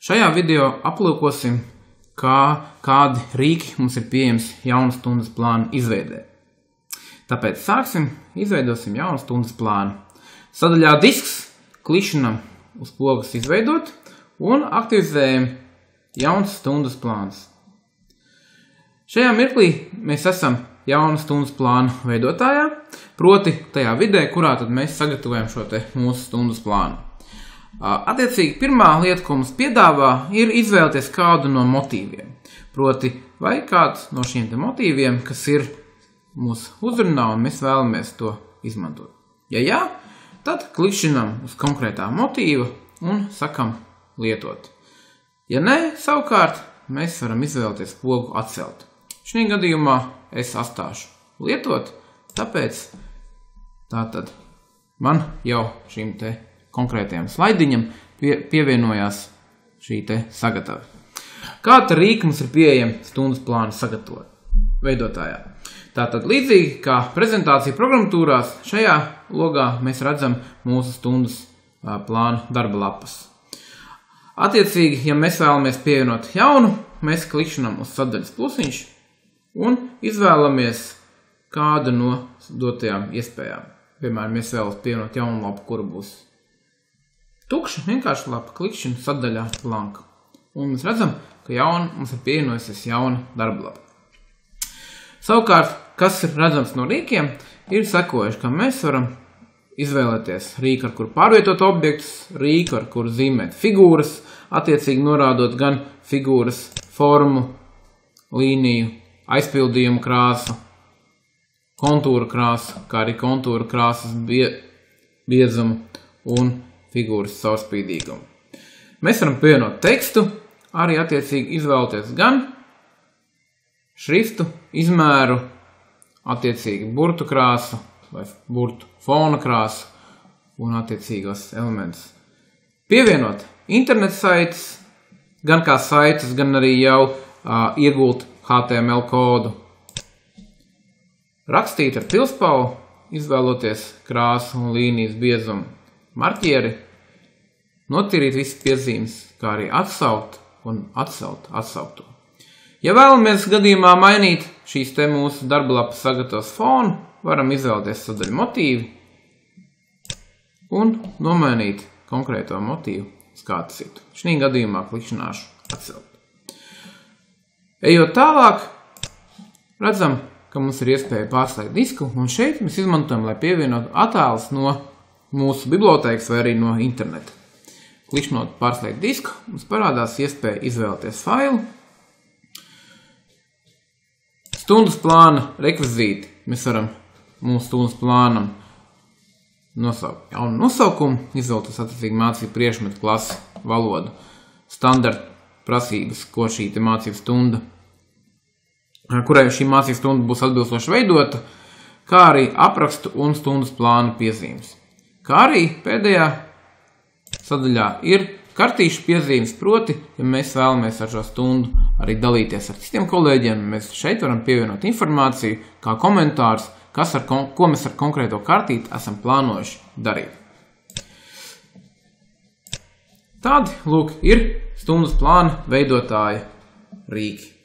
Šajā video aplūkosim, kā, kādi rīki mums ir pieejams jaunu stundas plānu izveidē. Tāpēc sāksim, izveidosim jaunu stundas plānu. Sadaļā disks klišanam uz pogas izveidot un aktivizējam jaunas stundas plāns. Šajā mirklī mēs esam jaunu stundas plānu veidotājā, proti tajā vidē, kurā tad mēs sagatavojam šo te mūsu stundas plānu. Attiecīgi, pirmā lieta, ko mums piedāvā, ir izvēlēties kādu no motīviem. Proti, vai kāds no šiem motīviem, kas ir mūsu uzrunā, un mēs vēlamies to izmantot. Ja jā, tad klikšķinām uz konkrētā motīva un sakam lietot. Ja nē, savukārt, mēs varam izvēlēties pogu atcelt. Šī gadījumā es atstāšu lietot, tāpēc tātad man jau šim te konkrētajam slaidiņam pie, pievienojās šī sagatava. Kāda rīka mums ir pieejama stundas plāna sagatavotājā? Tātad, līdzīgi kā prezentācija programmatūrās, šajā logā mēs redzam mūsu stundas plāna darba lapas. Attiecīgi, ja mēs vēlamies pievienot jaunu, mēs klikšķinām uz sadaļas plusiņš un izvēlamies kādu no dotajām iespējām. Piemēram, es vēlos pievienot jaunu lapu, kura būs Tukša vienkārši lapa klikšķina sadaļā blank. Un mēs redzam, ka jauna, mums ir pievienojusies jauna darba lapa. Savukārt, kas ir redzams no rīkiem, ir sekojuši, ka mēs varam izvēlēties rīku, ar kur pārvietot objektus, rīku, ar kur zīmēt figūras, attiecīgi norādot gan figūras formu, līniju, aizpildījumu krāsu, kontūra krāsu, kā arī kontūra krāsas bie, biezumu un figūras caurspīdīgumu. Mēs varam pievienot tekstu, arī attiecīgi izvēlēties gan šriftu, izmēru, attiecīgi burtu krāsu vai burtu fona krāsu un attiecīgos elementus. Pievienot internet saites, gan kā saites, gan arī jau uh, iegūt HTML kodu. Rakstīt ar pilspau, izvēloties krāsu un līnijas biezumu marķieri, notīrīt visas piezīmes, kā arī atsaukt un atsaukt atsaukto. Ja vēlamies gadījumā mainīt šīs te mūsu darblapas sagatavas fonu, varam izvēlēties sadaļu motīvi un nomainīt konkrēto motīvu uz kādu citu. Šī gadījumā klikšanāšu atcelt. Ejot tālāk, redzam, ka mums ir iespēja pārslēgt disku, un šeit mēs izmantojam, lai pievienotu attēlus no mūsu bibliotekas vai arī no interneta. Klikšķinot pārslēgt disku, mums parādās iespēja izvēlēties failu. Stundas plāna rekvizīti. Mēs varam mūsu stundas plānam nosaukt jaunu nosaukumu, izvēlēties attiecīgi mācību priešmetu klasi valodu, standarta prasības, ko šī mācību stunda, kurai šī mācību stunda būs atbilstoši veidota, kā arī aprakstu un stundas plānu piezīmes. Kā arī pēdējā sadaļā ir kartīšu piezīmes, proti, ja mēs vēlamies ar šo stundu arī dalīties ar citiem kolēģiem, mēs šeit varam pievienot informāciju, kā komentārus, kas ar, ko mēs ar konkrēto kartīti esam plānojuši darīt. Tādi, lūk, ir stundas plāna veidotāja rīki.